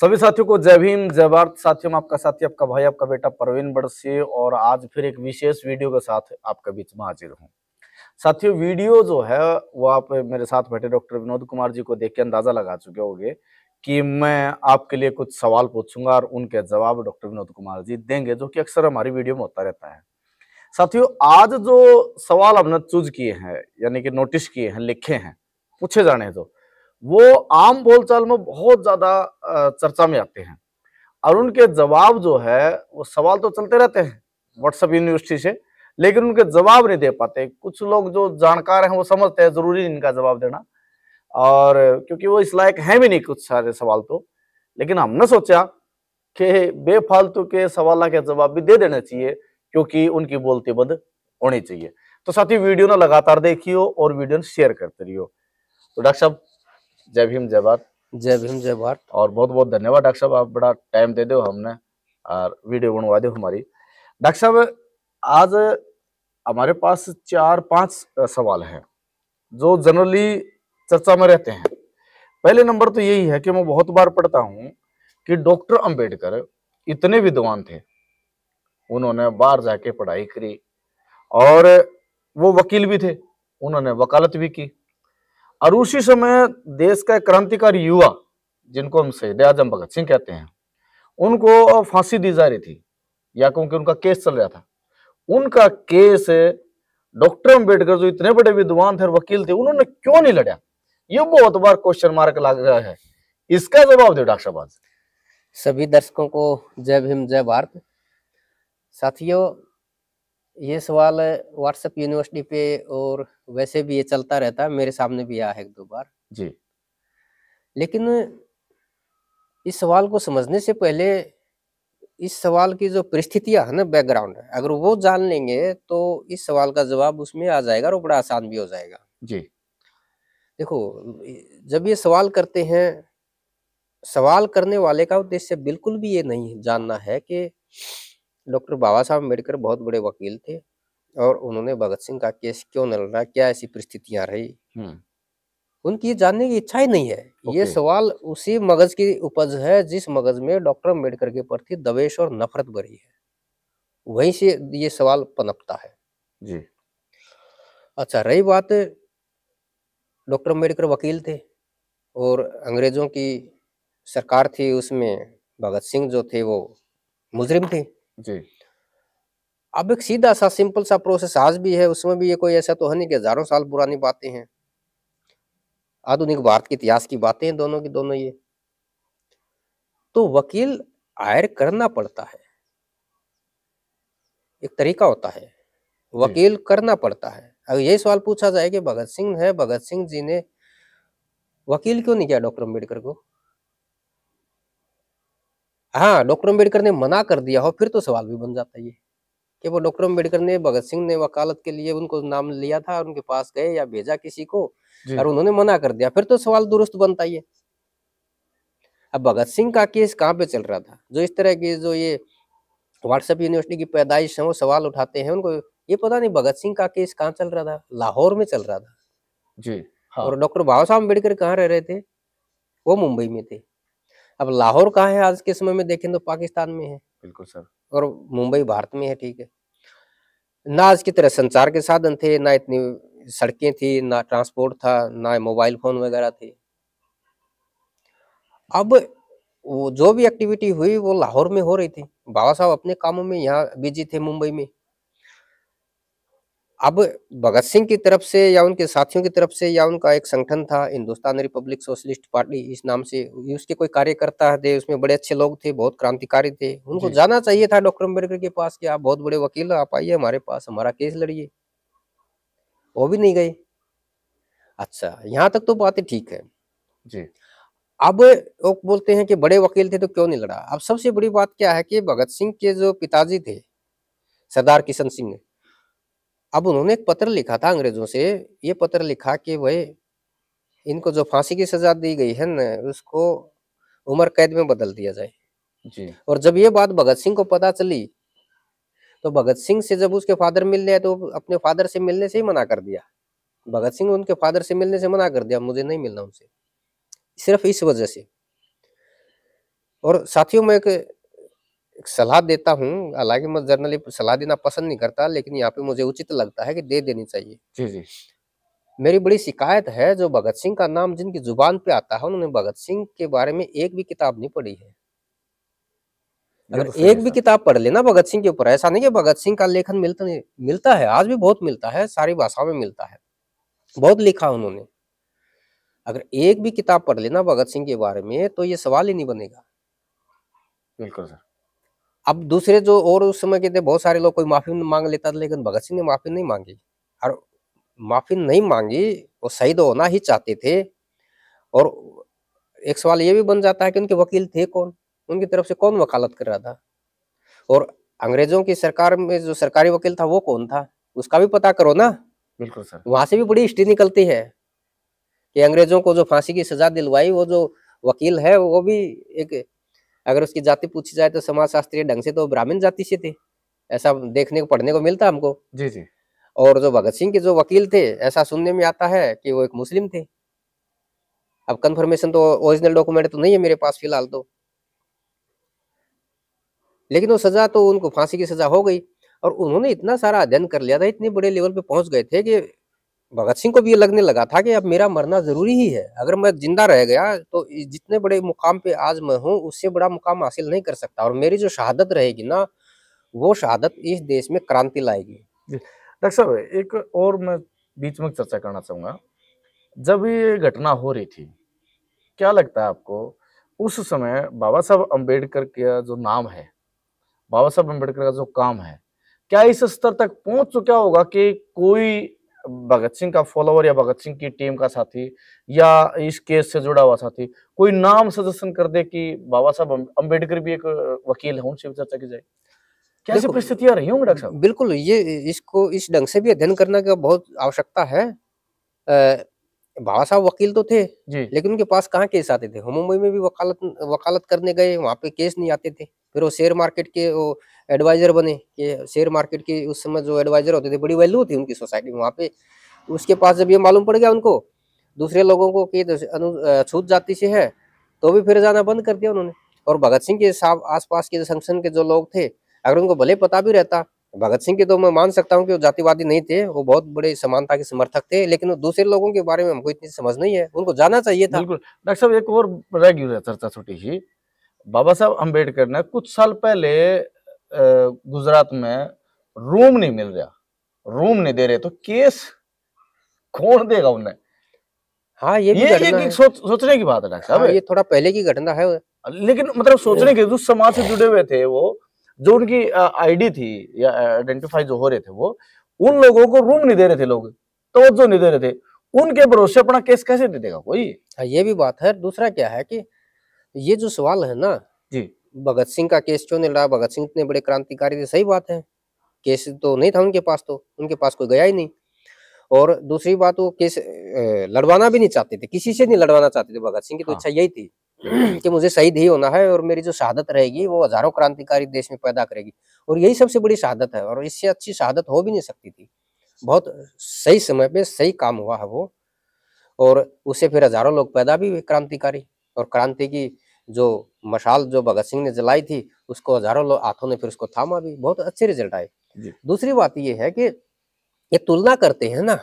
सभी साथियों को जय भीम जय भारत साथियों आपका साथी आपका भाई आपका बेटा परवीन बड़सी और आज फिर एक विशेष वीडियो के साथ आपके बीच में हाजिर हूँ साथियों वीडियो जो है वो आप मेरे साथ बैठे डॉक्टर विनोद कुमार जी को देख के अंदाजा लगा चुके होंगे कि मैं आपके लिए कुछ सवाल पूछूंगा और उनके जवाब डॉक्टर विनोद कुमार जी देंगे जो कि अक्सर हमारी वीडियो में होता रहता है साथियों आज जो सवाल हमने चूज किए हैं यानी कि नोटिस किए हैं लिखे हैं पूछे जाने जो वो आम बोलचाल में बहुत ज़्यादा चर्चा में आते हैं और उनके जवाब जो है वो सवाल तो चलते रहते हैं व्हाट्सएप यूनिवर्सिटी से लेकिन उनके जवाब नहीं दे पाते कुछ लोग जो जानकार हैं वो समझते हैं ज़रूरी इनका जवाब देना और क्योंकि वो इस लायक है भी नहीं कुछ सारे सवाल तो लेकिन हमने सोचा कि बेफालतू के सवाल के जवाब भी दे देने चाहिए क्योंकि उनकी बोलती बंद होनी चाहिए तो साथ ही वीडियो ना लगातार देखियो और वीडियो शेयर करते रहियो तो डॉक्टर साहब जय भीम जय भारत जय भीम जय भारत और बहुत बहुत धन्यवाद डॉक्टर साहब आप बड़ा टाइम दे दो हमने और वीडियो बनवा दो हमारी डॉक्टर साहब आज हमारे पास चार पांच सवाल हैं जो जनरली चर्चा में रहते हैं पहले नंबर तो यही है कि मैं बहुत बार पढ़ता हूँ कि डॉक्टर अंबेडकर इतने विद्वान थे उन्होंने बाहर जाके पढ़ाई करी और वो वकील भी थे उन्होंने वकालत भी की और उसी समय देश का क्रांतिकारी युवा जिनको हम शहीद आजम भगत सिंह कहते हैं उनको फांसी दी जा रही थी या क्योंकि उनका केस चल रहा था उनका केस डॉक्टर अम्बेडकर जो इतने बड़े विद्वान थे वकील थे उन्होंने क्यों नहीं लड़ा ये बहुत बार क्वेश्चन मार्क लग रहा है इसका जवाब दे डॉक्टर साहब सभी दर्शकों को जय भीम जय भारत साथियों ये सवाल व्हाट्सएप यूनिवर्सिटी पे और वैसे भी ये चलता रहता है मेरे सामने भी आया है एक दो बार जी लेकिन इस सवाल को समझने से पहले इस सवाल की जो परिस्थितियां है ना बैकग्राउंड अगर वो जान लेंगे तो इस सवाल का जवाब उसमें आ जाएगा और बड़ा आसान भी हो जाएगा जी देखो जब ये सवाल करते हैं सवाल करने वाले का उद्देश्य बिल्कुल भी ये नहीं जानना है कि डॉक्टर बाबा साहब अम्बेडकर बहुत बड़े वकील थे और उन्होंने भगत सिंह का केस क्यों न लड़ा क्या ऐसी परिस्थितियां रही उनकी जानने की इच्छा ही नहीं है ये सवाल उसी मगज की उपज है जिस मगज में डॉक्टर अम्बेडकर के प्रति दवेश और नफरत भरी है वहीं से ये सवाल पनपता है जी अच्छा रही बात डॉक्टर अम्बेडकर वकील थे और अंग्रेजों की सरकार थी उसमें भगत सिंह जो थे वो मुजरिम थे जी अब एक सीधा सा सिंपल सा प्रोसेस आज भी है उसमें भी ये कोई ऐसा तो है नहीं कि हजारों साल पुरानी बातें हैं आधुनिक भारत के इतिहास की बातें हैं दोनों की दोनों ये तो वकील हायर करना पड़ता है एक तरीका होता है वकील करना पड़ता है अगर ये सवाल पूछा जाए कि भगत सिंह है भगत सिंह जी ने वकील क्यों नहीं किया डॉक्टर अम्बेडकर को हाँ डॉक्टर अम्बेडकर ने मना कर दिया हो फिर तो सवाल भी बन जाता है ये कि वो डॉक्टर अम्बेडकर ने भगत सिंह ने वकालत के लिए उनको नाम लिया था उनके पास गए या भेजा किसी को और उन्होंने मना कर दिया फिर तो सवाल दुरुस्त बनता ही है अब भगत सिंह का केस कहाँ पे चल रहा था जो इस तरह के जो ये व्हाट्सएप यूनिवर्सिटी की पैदाइश है वो सवाल उठाते हैं उनको ये पता नहीं भगत सिंह का केस कहाँ चल रहा था लाहौर में चल रहा था जी हाँ। और डॉक्टर बाबा साहब अम्बेडकर कहाँ रह रहे थे वो मुंबई में थे अब लाहौर कहाँ है आज के समय में देखें तो पाकिस्तान में है बिल्कुल सर और मुंबई भारत में है ठीक है ना आज की तरह संचार के साधन थे ना इतनी सड़कें थी ना ट्रांसपोर्ट था ना मोबाइल फोन वगैरह थे अब वो जो भी एक्टिविटी हुई वो लाहौर में हो रही थी बाबा साहब अपने कामों में यहाँ बिजी थे मुंबई में अब भगत सिंह की तरफ से या उनके साथियों की तरफ से या उनका एक संगठन था हिंदुस्तान रिपब्लिक सोशलिस्ट पार्टी इस नाम से उसके कोई कार्यकर्ता थे उसमें बड़े अच्छे लोग थे बहुत क्रांतिकारी थे उनको जाना चाहिए था डॉक्टर अम्बेडकर के पास कि आप बहुत बड़े वकील आप आइए हमारे पास हमारा केस लड़िए वो भी नहीं गए अच्छा यहाँ तक तो बातें ठीक है जी अब लोग बोलते हैं कि बड़े वकील थे तो क्यों नहीं लड़ा अब सबसे बड़ी बात क्या है कि भगत सिंह के जो पिताजी थे सरदार किशन सिंह अब उन्होंने एक पत्र लिखा था अंग्रेजों से ये पत्र लिखा कि भाई इनको जो फांसी की सजा दी गई है न उसको उम्र कैद में बदल दिया जाए जी और जब ये बात भगत सिंह को पता चली तो भगत सिंह से जब उसके फादर मिलने तो अपने फादर से मिलने से ही मना कर दिया भगत सिंह उनके फादर से मिलने से मना कर दिया मुझे नहीं मिलना उनसे सिर्फ इस वजह से और साथियों में एक सलाह देता हूँ हालांकि मैं जर्नली सलाह देना पसंद नहीं करता लेकिन यहाँ पे मुझे उचित लगता है कि दे देनी चाहिए जी जी मेरी बड़ी शिकायत है जो भगत सिंह का नाम जिनकी जुबान पे आता है उन्होंने भगत सिंह के बारे में एक भी किताब नहीं पढ़ी है अगर तो एक भी किताब पढ़ लेना भगत सिंह के ऊपर ऐसा नहीं कि भगत सिंह का लेखन मिलता नहीं मिलता है आज भी बहुत मिलता है सारी भाषा में मिलता है बहुत लिखा उन्होंने अगर एक भी किताब पढ़ लेना भगत सिंह के बारे में तो ये सवाल ही नहीं बनेगा बिल्कुल सर अब दूसरे जो और उस समय के थे बहुत सारे लोग कोई माफी मांग लेता था लेकिन भगत सिंह ने माफी नहीं मांगी और माफी नहीं मांगी वो शहीद होना ही चाहते थे और एक सवाल ये भी बन जाता है कि उनके वकील थे कौन उनकी तरफ से कौन वकालत कर रहा था और अंग्रेजों की सरकार में जो सरकारी वकील था वो कौन था उसका भी पता करो ना बिल्कुल सर वहां से भी बड़ी हिस्ट्री निकलती है कि अंग्रेजों को जो फांसी की सजा दिलवाई वो जो वकील है वो भी एक अगर उसकी जाति पूछी जाए तो समाज शास्त्रीय ढंग से तो ब्राह्मण जाति से थे ऐसा देखने को पढ़ने को मिलता हमको जी जी और जो भगत सिंह के जो वकील थे ऐसा सुनने में आता है कि वो एक मुस्लिम थे अब कंफर्मेशन तो ओरिजिनल डॉक्यूमेंट तो नहीं है मेरे पास फिलहाल तो लेकिन वो सजा तो उनको फांसी की सजा हो गई और उन्होंने इतना सारा अध्ययन कर लिया था इतने बड़े लेवल पे पहुंच गए थे कि भगत सिंह को भी ये लगने लगा था कि अब मेरा मरना जरूरी ही है अगर मैं जिंदा रह गया तो जितने बड़े मुकाम पे आज मैं हूँ उससे बड़ा मुकाम हासिल नहीं कर सकता और मेरी जो शहादत रहेगी ना वो शहादत इस देश में क्रांति लाएगी डॉक्टर साहब एक और मैं बीच में चर्चा करना चाहूंगा जब ये घटना हो रही थी क्या लगता है आपको उस समय बाबा साहब अम्बेडकर का जो नाम है बाबा साहब अम्बेडकर का जो काम है क्या इस स्तर तक पहुंच चुका होगा कि कोई भगत सिंह का फॉलोवर या भगत सिंह की टीम का साथी या इस केस से जुड़ा हुआ साथी कोई नाम सजेशन कर दे कि बाबा साहब अम्बेडकर अं-, भी एक वकील है उनसे चर्चा की जाए क्या ऐसी परिस्थितियां रही होंगी डॉक्टर साहब बिल्कुल ये इसको इस ढंग से भी अध्ययन करना का बहुत आवश्यकता है बाबा साहब वकील तो थे लेकिन उनके पास कहाँ केस आते थे हम मुंबई में भी वकालत वकालत करने गए वहाँ पे केस नहीं आते थे फिर वो शेयर मार्केट के वो एडवाइजर बने कि शेयर मार्केट के उस समय जो एडवाइजर होते थे बड़ी वैल्यू थी उनकी सोसाइटी में वहाँ पे उसके पास जब ये मालूम पड़ गया उनको दूसरे लोगों को कि तो छूत जाति से है तो भी फिर जाना बंद कर दिया उन्होंने और भगत सिंह के आस आसपास के संगठन के जो लोग थे अगर उनको भले पता भी रहता भगत सिंह के तो मैं मान सकता हूँ कि वो जातिवादी नहीं थे वो बहुत बड़े समानता के समर्थक थे लेकिन दूसरे लोगों के बारे में हमको इतनी समझ नहीं है उनको जाना चाहिए था बिल्कुल डॉक्टर साहब एक और रह गई चर्चा छोटी सी बाबा साहब अम्बेडकर ने कुछ साल पहले गुजरात में रूम नहीं मिल रहा रूम नहीं दे रहे तो केस कौन देगा उन्हें हाँ ये ये, ये, ये सोच, सोचने की बात है हाँ, ये थोड़ा पहले की घटना है लेकिन मतलब सोचने की जो समाज से जुड़े हुए थे वो जो उनकी आईडी थी या आइडेंटिफाई जो हो रहे थे वो उन लोगों को रूम नहीं दे रहे थे लोग तो जो नहीं दे रहे थे उनके भरोसे अपना केस कैसे दे देगा कोई हाँ, ये भी बात है दूसरा क्या है कि ये जो सवाल है ना जी भगत सिंह का केस क्यों नहीं लड़ा भगत सिंह इतने बड़े क्रांतिकारी थे सही बात है केस तो नहीं था उनके पास तो उनके पास कोई गया ही नहीं और दूसरी बात वो केस लड़वाना भी नहीं चाहते थे किसी से नहीं लड़वाना चाहते थे भगत सिंह की तो इच्छा हाँ। यही थी कि मुझे शहीद ही होना है और मेरी जो शहादत रहेगी वो हजारों क्रांतिकारी देश में पैदा करेगी और यही सबसे बड़ी शहादत है और इससे अच्छी शहादत हो भी नहीं सकती थी बहुत सही समय पे सही काम हुआ है वो और उससे फिर हजारों लोग पैदा भी हुए क्रांतिकारी और क्रांति की जो मशाल जो भगत सिंह ने जलाई थी उसको हजारों लोग हाथों ने फिर उसको थामा भी बहुत अच्छे रिजल्ट आए दूसरी बात यह है कि ये तुलना करते हैं ना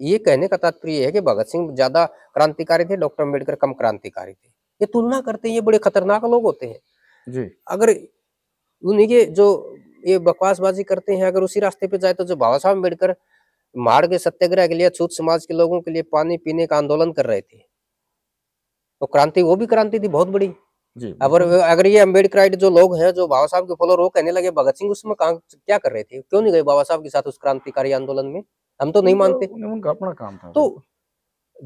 ये कहने का तात्पर्य है कि भगत सिंह ज्यादा क्रांतिकारी थे डॉक्टर अम्बेडकर कम क्रांतिकारी थे ये तुलना करते हैं ये बड़े खतरनाक लोग होते हैं जी अगर उन्हीं के जो ये बकवासबाजी करते हैं अगर उसी रास्ते पे जाए तो जो बाबा साहब अम्बेडकर माड़ के सत्याग्रह के लिए छूत समाज के लोगों के लिए पानी पीने का आंदोलन कर रहे थे तो क्रांति वो भी क्रांति थी बहुत बड़ी जी अगर अगर ये अम्बेडकराइट जो लोग हैं जो बाबा साहब के फॉलोअर वो कहने लगे भगत सिंह उसमें क्या कर रहे थे क्यों नहीं गए बाबा साहब के साथ उस क्रांतिकारी आंदोलन में हम तो नहीं मानते उनका अपना काम था तो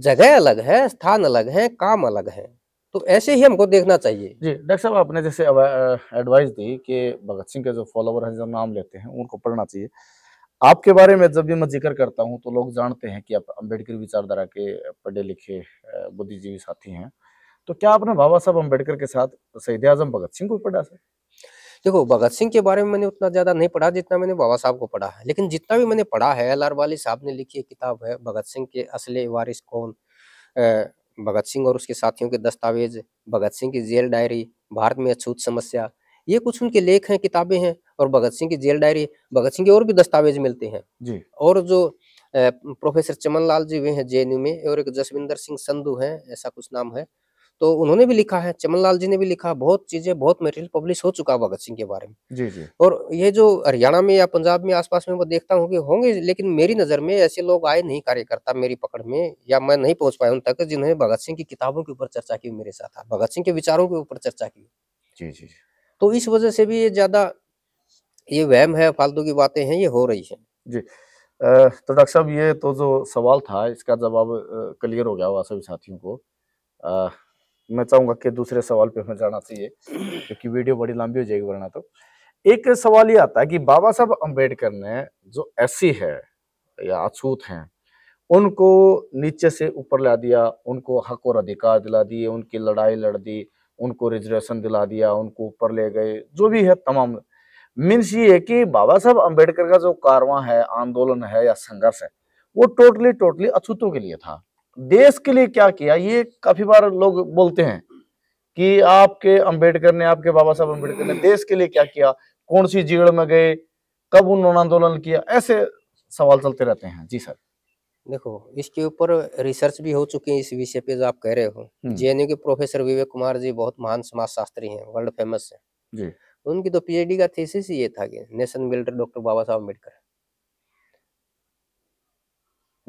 जगह अलग है स्थान अलग है काम अलग है तो ऐसे ही हमको देखना चाहिए जी डॉक्टर साहब आपने जैसे एडवाइस दी कि भगत सिंह के जो फॉलोअर हैं जो नाम लेते हैं उनको पढ़ना चाहिए आपके बारे में जब भी मैं जिक्र करता हूँ तो लोग जानते हैं कि आप अंबेडकर विचारधारा के पढ़े लिखे बुद्धिजीवी साथी हैं तो क्या आपने बाबा साहब अम्बेडकर के साथ सैद आजम भगत सिंह को पढ़ा सर देखो भगत सिंह के बारे में मैंने उतना ज्यादा नहीं पढ़ा जितना मैंने बाबा साहब को पढ़ा है लेकिन जितना भी मैंने पढ़ा है एल आर वाली साहब ने लिखी किताब है भगत सिंह के असले वारिस कौन भगत सिंह और उसके साथियों के दस्तावेज भगत सिंह की जेल डायरी भारत में अछूत समस्या ये कुछ उनके लेख हैं किताबें हैं और भगत सिंह की जेल डायरी भगत सिंह के और भी दस्तावेज मिलते हैं जी और जो प्रोफेसर चमन लाल जी हुए हैं जे में और एक जसविंदर सिंह संधु है ऐसा कुछ नाम है तो उन्होंने भी लिखा है चमन लाल जी ने भी लिखा बहुत चीजें बहुत मेटेरियल पब्लिश हो चुका भगत सिंह के बारे में जी जी और ये जो हरियाणा में या पंजाब में आसपास में वो देखता हूँ कि होंगे लेकिन मेरी नजर में ऐसे लोग आए नहीं कार्यकर्ता मेरी पकड़ में या मैं नहीं पहुंच पाया उन तक जिन्होंने भगत सिंह की किताबों के ऊपर चर्चा की मेरे साथ भगत सिंह के विचारों के ऊपर चर्चा की जी जी तो इस वजह से भी ये ज्यादा ये वहम है फालतू की बातें हैं ये हो रही है जी तो डॉक्टर साहब ये तो जो सवाल था इसका जवाब क्लियर हो गया सभी साथियों को आ, मैं चाहूंगा कि दूसरे सवाल पे हमें जाना चाहिए क्योंकि वीडियो बड़ी लंबी हो जाएगी वरना तो एक सवाल ये आता है कि बाबा साहब अम्बेडकर ने जो ऐसी है या अछूत हैं उनको नीचे से ऊपर ला दिया उनको हक और अधिकार दिला दिए उनकी लड़ाई लड़ दी उनको रिजर्वेशन दिला दिया उनको ऊपर ले गए जो भी है तमाम मीन्स ये है कि बाबा साहब अम्बेडकर का जो कारवा है आंदोलन है या संघर्ष है वो टोटली टोटली अछूतों के लिए था देश के लिए क्या किया ये काफी बार लोग बोलते हैं कि आपके अंबेडकर ने आपके बाबा साहब अंबेडकर ने देश के लिए क्या किया कौन सी जीड़ में गए कब उन्होंने आंदोलन किया ऐसे सवाल चलते रहते हैं जी सर देखो इसके ऊपर रिसर्च भी हो चुकी है इस विषय पे जो आप कह रहे हो हम्म। जेएनयू के प्रोफेसर विवेक कुमार जी बहुत महान समाज शास्त्री है वर्ल्ड फेमस है जी उनकी तो पीएचडी का थीसिस ये था कि nation builder doctor Baba Saheb Ambedkar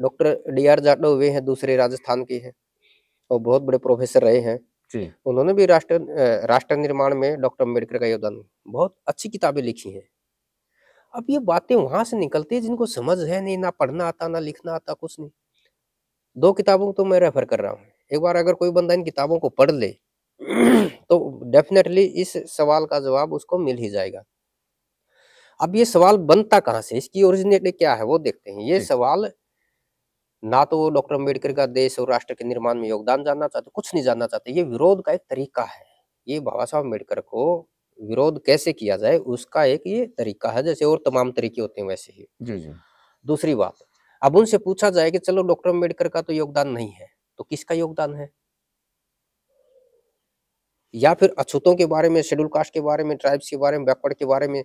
doctor D R Jatav हुए हैं दूसरे राजस्थान के हैं और बहुत बड़े प्रोफेसर रहे हैं उन्होंने भी राष्ट्र राष्ट्र निर्माण में डॉक्टर अम्बेडकर का योगदान बहुत अच्छी किताबें लिखी हैं अब ये बातें वहां से निकलती है जिनको समझ है नहीं ना पढ़ना आता ना लिखना आता कुछ नहीं दो किताबों को तो मैं रेफर कर रहा हूँ एक बार अगर कोई बंदा इन किताबों को पढ़ ले तो डेफिनेटली इस सवाल का जवाब उसको मिल ही जाएगा अब ये सवाल बनता कहाँ से इसकी ओरिजिनेट क्या है वो देखते हैं ये सवाल ना तो वो डॉक्टर अम्बेडकर का देश और राष्ट्र के निर्माण में योगदान जानना चाहते कुछ नहीं जानना चाहते ये विरोध का एक तरीका है ये बाबा साहब अम्बेडकर को विरोध कैसे किया जाए उसका एक ये तरीका है जैसे और तमाम तरीके होते हैं वैसे ही जी जी दूसरी बात अब उनसे पूछा जाए कि चलो डॉक्टर अम्बेडकर का तो योगदान नहीं है तो किसका योगदान है या फिर अछूतों के बारे में शेड्यूल कास्ट के बारे में ट्राइब्स के बारे में बैकवर्ड के बारे में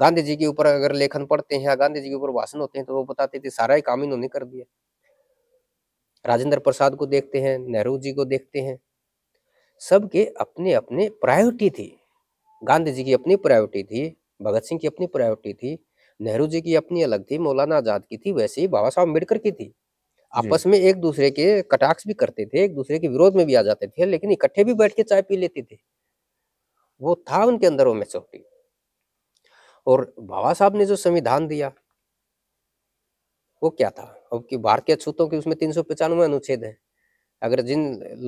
गांधी जी के ऊपर अगर लेखन पढ़ते हैं या गांधी जी के ऊपर भाषण होते हैं तो वो बताते थे सारा ही काम इन्होंने कर दिया राजेंद्र प्रसाद को देखते हैं नेहरू जी को देखते हैं सबके अपने अपने प्रायोरिटी थी गांधी जी की अपनी प्रायोरिटी थी भगत सिंह की अपनी प्रायोरिटी थी नेहरू जी की अपनी अलग थी मौलाना आजाद की थी वैसे ही बाबा साहब अम्बेडकर की थी आपस में एक दूसरे के कटाक्ष भी करते थे एक दूसरे के विरोध में भी आ जाते थे लेकिन इकट्ठे भी बैठ के चाय पी लेते थे वो था उनके अंदर वो मेचोरिटी और बाबा साहब ने जो संविधान दिया वो क्या था अब कि भारतीय अछूतों के उसमें तीन सौ पचानवे अनुच्छेद है अगर जिन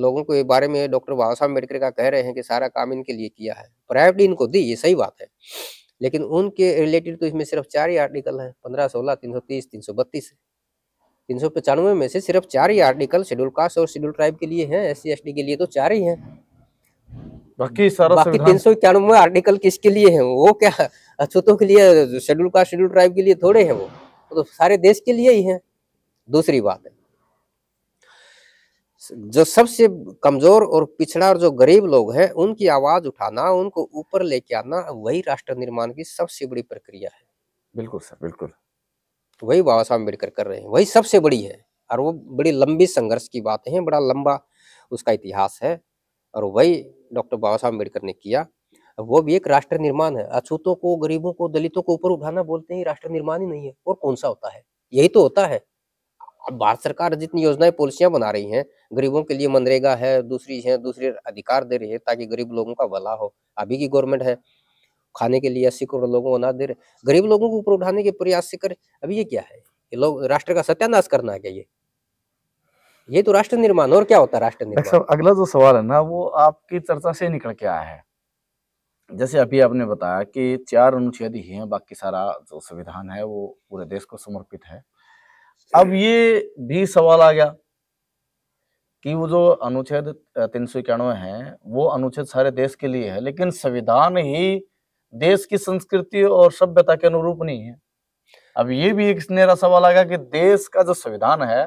लोगों को ये बारे में डॉक्टर बाबा साहब अम्बेडकर का कह रहे हैं कि सारा काम इनके लिए किया है प्रायोरिटी इनको दी ये सही बात है लेकिन उनके रिलेटेड तो इसमें सिर्फ चार ही आर्टिकल हैं पंद्रह सोलह तीन सौ तीस तीन सौ बत्तीस है तीन सौ पचानवे में से सिर्फ चार ही आर्टिकल शेड्यूल कास्ट और शेड्यूल ट्राइब के लिए हैं एस सी के लिए तो चार ही हैं बाकी सारा बाकी तीन सौ इक्यानवे आर्टिकल किसके लिए हैं वो क्या अछूतों के लिए शेड्यूल कास्ट शेड्यूल ट्राइब के लिए थोड़े हैं वो तो सारे देश के लिए ही है दूसरी बात है जो सबसे कमजोर और पिछड़ा और जो गरीब लोग हैं उनकी आवाज उठाना उनको ऊपर लेके आना वही राष्ट्र निर्माण की सबसे बड़ी प्रक्रिया है बिल्कुल सर बिल्कुल तो वही बाबा साहब अम्बेडकर कर रहे हैं वही सबसे बड़ी है और वो बड़ी लंबी संघर्ष की बातें हैं बड़ा लंबा उसका इतिहास है और वही डॉक्टर बाबा साहब अम्बेडकर ने किया वो भी एक राष्ट्र निर्माण है अछूतों को गरीबों को दलितों को ऊपर उठाना बोलते हैं राष्ट्र निर्माण ही नहीं है और कौन सा होता है यही तो होता है भारत सरकार जितनी योजनाएं पॉलिसियां बना रही हैं गरीबों के लिए मनरेगा है दूसरी है दूसरे अधिकार दे रही है ताकि गरीब लोगों का भला हो अभी की गवर्नमेंट है खाने के लिए अस्सी करोड़ लोगों को अनाज दे रहे गरीब लोगों को ऊपर उठाने के प्रयास से कर अभी ये क्या है ये लोग राष्ट्र का सत्यानाश करना है क्या ये ये तो राष्ट्र निर्माण और क्या होता है राष्ट्र निर्माण अगला जो सवाल है ना वो आपकी चर्चा से निकल के आया है जैसे अभी आपने बताया कि चार अनुच्छेद ही हैं बाकी सारा जो संविधान है वो पूरे देश को समर्पित है अब ये भी सवाल आ गया कि वो जो अनुच्छेद तीन सौ इक्यानवे है वो अनुच्छेद सारे देश के लिए है लेकिन संविधान ही देश की संस्कृति और सभ्यता के अनुरूप नहीं है अब ये भी एक मेरा सवाल आएगा कि देश का जो संविधान है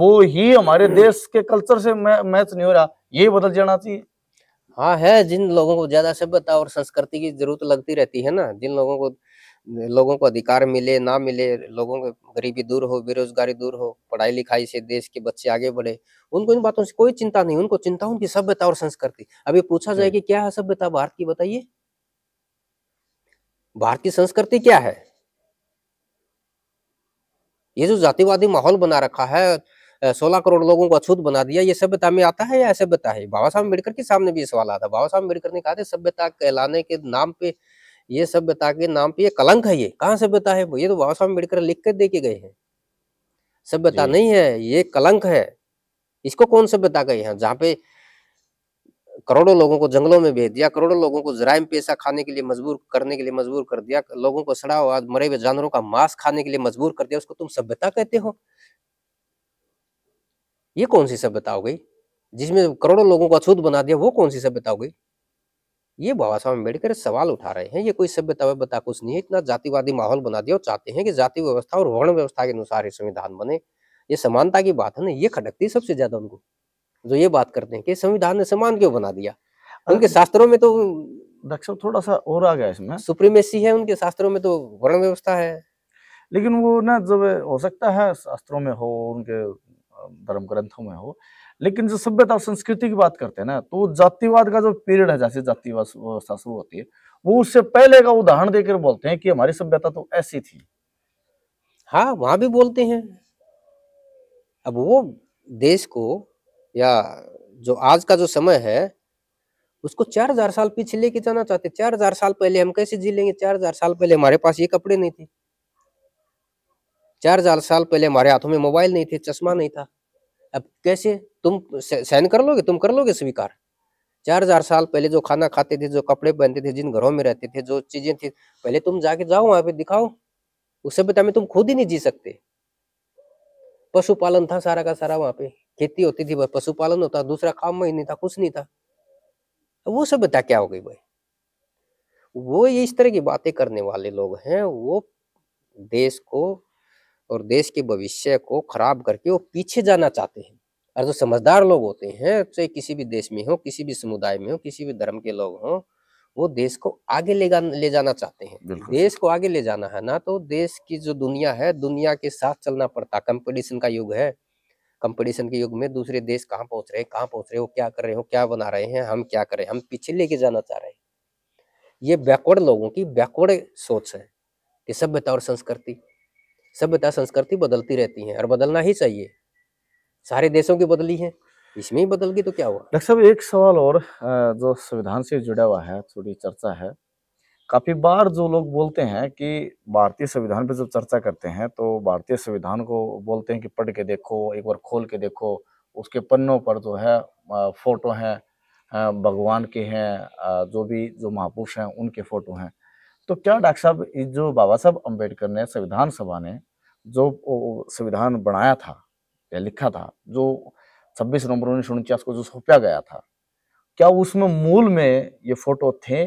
वो ही हमारे देश के कल्चर से मैच नहीं हो रहा ये बदल जाना चाहिए हाँ है जिन लोगों को ज्यादा सभ्यता और संस्कृति की जरूरत लगती रहती है ना जिन लोगों को लोगों को अधिकार मिले ना मिले लोगों को गरीबी दूर हो बेरोजगारी दूर हो पढ़ाई लिखाई से देश के बच्चे आगे बढ़े उनको इन बातों से कोई चिंता नहीं उनको चिंता उनकी सभ्यता और संस्कृति अभी पूछा जाए हम्म। कि क्या है सभ्यता भारत की बताइए भारतीय संस्कृति क्या है ये जो जातिवादी माहौल बना रखा है सोलह करोड़ लोगों को अछूत बना दिया ये सभ्यता में आता है या असभ्यता है बाबा साहब अम्बेडकर के सामने भी ये सवाल आता बाबा साहब अम्बेडकर ने कहा था सभ्यता कहलाने के नाम पे ये सभ्यता के नाम पे ये कलंक है ये कहाँ सभ्यता है ये तो बाबा साहब अम्बेडकर लिख कर दे के गए हैं सभ्यता नहीं है ये कलंक है इसको कौन सभ्यता गई है जहाँ पे करोड़ों लोगों को जंगलों में भेज दिया करोड़ों लोगों को जराइम पेशा खाने के लिए मजबूर करने के लिए मजबूर कर दिया लोगों को सड़ा हुआ मरे हुए जानवरों का मांस खाने के लिए मजबूर कर दिया उसको तुम सभ्यता कहते हो ये कौन सी सभ्यता हो गई जिसमें करोड़ों लोगों को अछूत बना दिया वो कौन सी सभ्यता हो गई ये बाबा साहब अम्बेडकर सवाल उठा रहे हैं ये कोई सभ्यता बता कुछ नहीं है इतना जातिवादी माहौल बना दिया और चाहते हैं कि जाति व्यवस्था और वर्ण व्यवस्था के अनुसार ये संविधान बने ये समानता की बात है ना ये खटकती सबसे ज्यादा उनको जो ये बात करते हैं कि संविधान ने समान क्यों बना दिया उनके शास्त्रों में तो दक्षिण थोड़ा सा और आ गया इसमें सुप्रीमेसी है उनके शास्त्रों में तो वर्ण व्यवस्था है लेकिन वो ना जब हो सकता है शास्त्रों में हो उनके धर्म ग्रंथों में हो लेकिन जो सभ्यता संस्कृति की बात करते हैं ना तो जातिवाद का जो पीरियड है जैसे जातिवाद व्यवस्था शुरू होती है वो उससे पहले का उदाहरण देकर बोलते हैं कि हमारी सभ्यता तो ऐसी थी हाँ वहां भी बोलते हैं अब वो देश को या जो आज का जो समय है उसको चार हजार साल पीछे लेके जाना चाहते चार हजार साल पहले हम कैसे जी लेंगे चार हजार साल पहले हमारे पास ये कपड़े नहीं थे चार हजार साल पहले हमारे हाथों में मोबाइल नहीं थे चश्मा नहीं था अब कैसे तुम सहन कर लोगे तुम कर लोगे स्वीकार चार हजार साल पहले जो खाना खाते थे जो कपड़े पहनते थे जिन घरों में रहते थे जो चीजें थी पहले तुम जाके जाओ वहां पे दिखाओ उस सभ्यता में तुम खुद ही नहीं जी सकते पशुपालन था सारा का सारा वहां पे खेती होती थी पशुपालन होता दूसरा काम में ही नहीं था कुछ नहीं था वो सभ्यता क्या हो गई भाई वो ये इस तरह की बातें करने वाले लोग हैं वो देश को और देश के भविष्य को खराब करके वो पीछे जाना चाहते हैं और जो समझदार लोग होते हैं चाहे किसी भी देश में हो किसी भी समुदाय में हो किसी भी धर्म के लोग हों वो देश को आगे ले ले जाना चाहते हैं देश को आगे ले जाना है ना तो देश की जो दुनिया है दुनिया के साथ चलना पड़ता कंपटीशन का युग है कंपटीशन के युग में दूसरे देश कहाँ पहुंच रहे हैं कहाँ पहुंच रहे हो क्या कर रहे हो क्या बना रहे हैं हम क्या कर रहे हैं हम पीछे लेके जाना चाह रहे हैं ये बैकवर्ड लोगों की बैकवर्ड सोच है कि सभ्यता और संस्कृति सभ्यता संस्कृति बदलती रहती है और बदलना ही चाहिए सारे देशों की बदली है इसमें ही बदल गई तो क्या हुआ डॉक्टर साहब एक सवाल और जो संविधान से जुड़ा हुआ है थोड़ी चर्चा है काफ़ी बार जो लोग बोलते हैं कि भारतीय संविधान पर जब चर्चा करते हैं तो भारतीय संविधान को बोलते हैं कि पढ़ के देखो एक बार खोल के देखो उसके पन्नों पर जो है फ़ोटो हैं भगवान के हैं जो भी जो महापुरुष हैं उनके फ़ोटो हैं तो क्या डॉक्टर साहब जो बाबा साहब अम्बेडकर ने संविधान सभा ने जो संविधान बनाया था या लिखा था जो 26 नवंबर उन्नीस सौ उनचास को जो सौंपा गया था क्या उसमें मूल में ये फोटो थे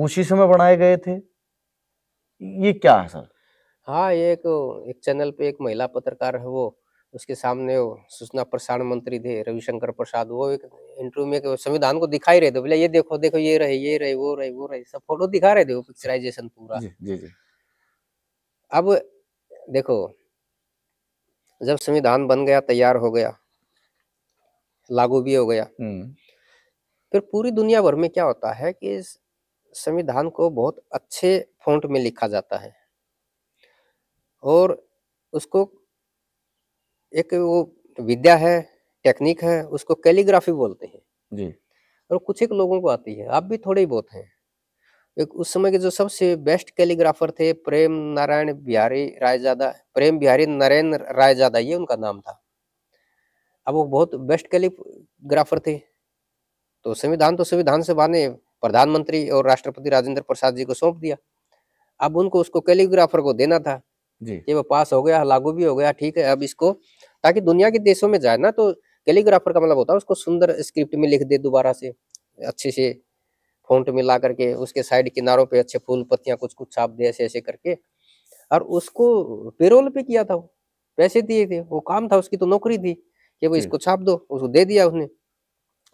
उसी समय बनाए गए थे ये क्या है सर हाँ ये एक एक चैनल पे एक महिला पत्रकार है वो उसके सामने वो सूचना प्रसारण मंत्री थे रविशंकर प्रसाद वो एक इंटरव्यू में संविधान को दिखाई रहे थे बोले ये देखो देखो ये रहे ये रहे वो रहे वो रहे सब फोटो दिखा रहे थे वो पिक्चराइजेशन पूरा जी, जी, जी। अब देखो जब संविधान बन गया तैयार हो गया लागू भी हो गया हम्म। फिर पूरी दुनिया भर में क्या होता है कि संविधान को बहुत अच्छे फॉन्ट में लिखा जाता है और उसको एक वो विद्या है टेक्निक है उसको कैलीग्राफी बोलते हैं जी और कुछ एक लोगों को आती है आप भी थोड़े ही बहुत हैं एक उस समय के जो सबसे बेस्ट कैलीग्राफर थे प्रेम नारायण बिहारी रायजादा प्रेम बिहारी नरेंद्र रायजादा ये उनका नाम था अब वो बहुत बेस्ट कैलीग्राफर थे तो संविधान तो संविधान से बाने प्रधानमंत्री और राष्ट्रपति राजेंद्र प्रसाद जी को सौंप दिया अब उनको उसको कैलीग्राफर को देना था जी वो पास हो गया लागू भी हो गया ठीक है अब इसको ताकि दुनिया के देशों में जाए ना तो कैलीग्राफर का मतलब होता है उसको सुंदर स्क्रिप्ट में लिख दे दोबारा से अच्छे से फोन में ला करके उसके साइड किनारों पे अच्छे फूल पत्तियां कुछ कुछ छाप दे ऐसे ऐसे करके और उसको पेरोल पे किया था वो पैसे दिए थे वो काम था उसकी तो नौकरी थी कि वो इसको छाप दो उसको दे दिया उसने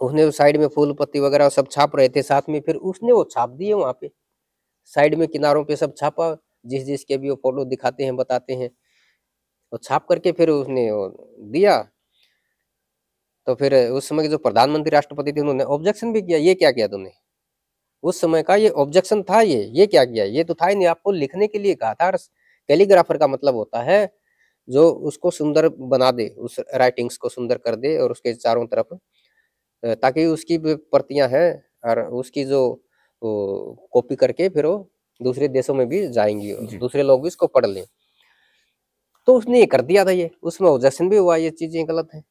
उसने साइड में फूल पत्ती वगैरह सब छाप रहे थे साथ में फिर उसने वो छाप दिए वहाँ पे साइड में किनारों पे सब छापा जिस जिस के भी वो फोटो दिखाते हैं बताते हैं और छाप करके फिर उसने वो दिया तो फिर उस समय के जो प्रधानमंत्री राष्ट्रपति थे उन्होंने ऑब्जेक्शन भी किया ये क्या किया तुमने उस समय का ये ऑब्जेक्शन था ये ये क्या किया ये तो था ही नहीं आपको लिखने के लिए कहा था कैलीग्राफर का मतलब होता है जो उसको सुंदर बना दे उस राइटिंग्स को सुंदर कर दे और उसके चारों तरफ ताकि उसकी प्रतियां हैं और उसकी जो कॉपी करके फिर वो दूसरे देशों में भी जाएंगी दूसरे लोग भी इसको पढ़ लें तो उसने ये कर दिया था ये उसमें ऑब्जेक्शन भी हुआ ये चीजें गलत है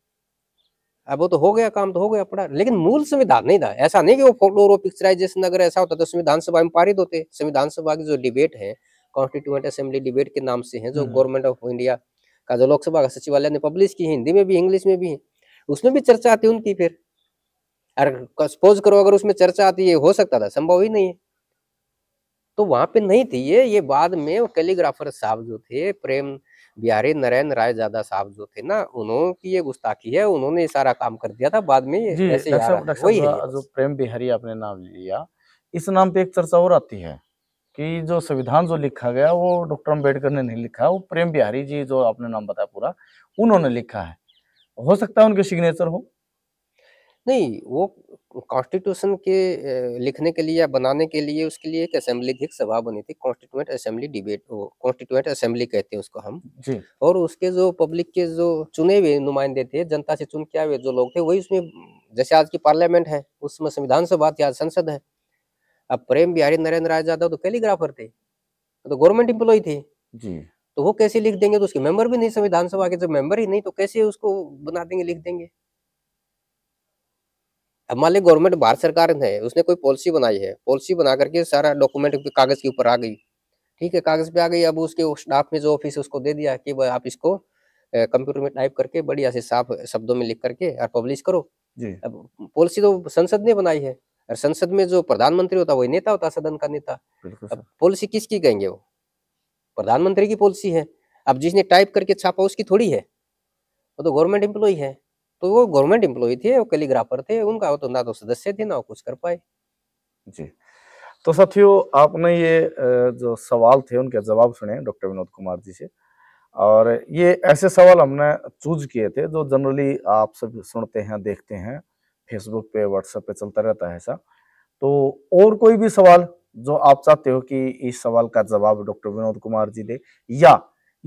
अब वो तो हो गया काम तो हो गया पड़ा लेकिन मूल संविधान नहीं था ऐसा नहीं कि वो फोटो और पिक्चराइजेशन अगर ऐसा होता तो संविधान सभा में पारित होते संविधान सभा की जो डिबेट है कॉन्स्टिट्यूएंट असेंबली डिबेट के नाम से है जो गवर्नमेंट ऑफ इंडिया का जो लोकसभा का सचिवालय ने पब्लिश की हिंदी में भी इंग्लिश में भी है उसमें भी चर्चा आती उनकी फिर अगर सपोज करो अगर उसमें चर्चा आती है हो सकता था संभव ही नहीं है तो वहां पे नहीं थी ये ये बाद में कैलीग्राफर साहब जो थे प्रेम बिहारी नारायण राय ज्यादा साहब जो थे ना उन्होंने की ये गुस्ताखी है उन्होंने ये सारा काम कर दिया था बाद में ये ऐसे वही है जो प्रेम बिहारी आपने नाम लिया इस नाम पे एक चर्चा और आती है कि जो संविधान जो लिखा गया वो डॉक्टर अम्बेडकर ने नहीं लिखा वो प्रेम बिहारी जी जो आपने नाम बताया पूरा उन्होंने लिखा है हो सकता है उनके सिग्नेचर हो नहीं, वो कॉन्स्टिट्यूशन के लिखने के लिए या बनाने के लिए उसके लिए एक असेंबली की सभा बनी थी, कॉन्स्टिट्यूएंट असेंबली डिबेट वो कॉन्स्टिट्यूएंट असेंबली कहते हैं उसको हम। जी। और उसके जो पब्लिक के जो चुने हुए नुमाइंदे थे, जनता से चुन के आए हुए जो लोग थे, वही उसमें जैसे आज की पार्लियामेंट है, उसमें संविधान सभा थी, आज संसद है। अब प्रेम बिहारी नरेंद्र राय यादव तो कैलीग्राफर थे, तो गवर्नमेंट एम्प्लॉयी थे। जी। तो वो कैसे लिख देंगे? तो उसके मेंबर भी नहीं संविधान सभा के, जब मेंबर ही नहीं, तो कैसे उसको बना देंगे, लिख देंगे? अब मान ली गवर्नमेंट भारत सरकार ने उसने कोई पॉलिसी बनाई है पॉलिसी बना करके सारा डॉक्यूमेंट कागज के ऊपर आ गई ठीक है कागज पे आ गई अब उसके स्टाफ में जो ऑफिस उसको दे दिया कि आप इसको कंप्यूटर में टाइप करके बढ़िया से साफ शब्दों में लिख करके और पब्लिश करो जी। अब पॉलिसी तो संसद ने बनाई है और संसद में जो प्रधानमंत्री होता वही नेता होता सदन का नेता अब पॉलिसी किसकी कहेंगे वो प्रधानमंत्री की पॉलिसी है अब जिसने टाइप करके छापा उसकी थोड़ी है वो तो गवर्नमेंट एम्प्लॉय है तो वो गवर्नमेंट एम्प्लॉय थे वो कैलीग्राफर थे उनका वो तो ना तो सदस्य थे ना वो कुछ कर पाए जी तो साथियों आपने ये जो सवाल थे उनके जवाब सुने डॉक्टर विनोद कुमार जी से और ये ऐसे सवाल हमने चूज किए थे जो जनरली आप सब सुनते हैं देखते हैं फेसबुक पे व्हाट्सएप पे चलता रहता है ऐसा तो और कोई भी सवाल जो आप चाहते हो कि इस सवाल का जवाब डॉक्टर विनोद कुमार जी दे या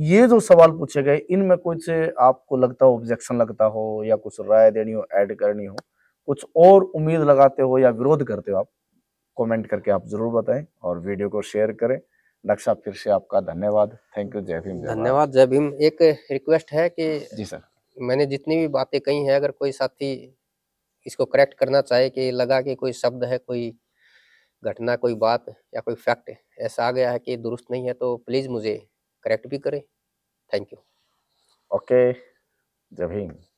ये जो सवाल पूछे गए इनमें कुछ आपको लगता हो ऑब्जेक्शन लगता हो या कुछ राय देनी हो ऐड करनी हो कुछ और उम्मीद लगाते हो या विरोध करते हो आप कमेंट करके आप जरूर बताएं और वीडियो को शेयर करें नक्शा फिर से आपका धन्यवाद थैंक यू जय भीम धन्यवाद जय भीम एक रिक्वेस्ट है कि जी सर मैंने जितनी भी बातें कही हैं अगर कोई साथी इसको करेक्ट करना चाहे कि लगा कि कोई शब्द है कोई घटना कोई बात या कोई फैक्ट ऐसा आ गया है कि दुरुस्त नहीं है तो प्लीज़ मुझे करेक्ट भी करें थैंक यू ओके जभी हिंद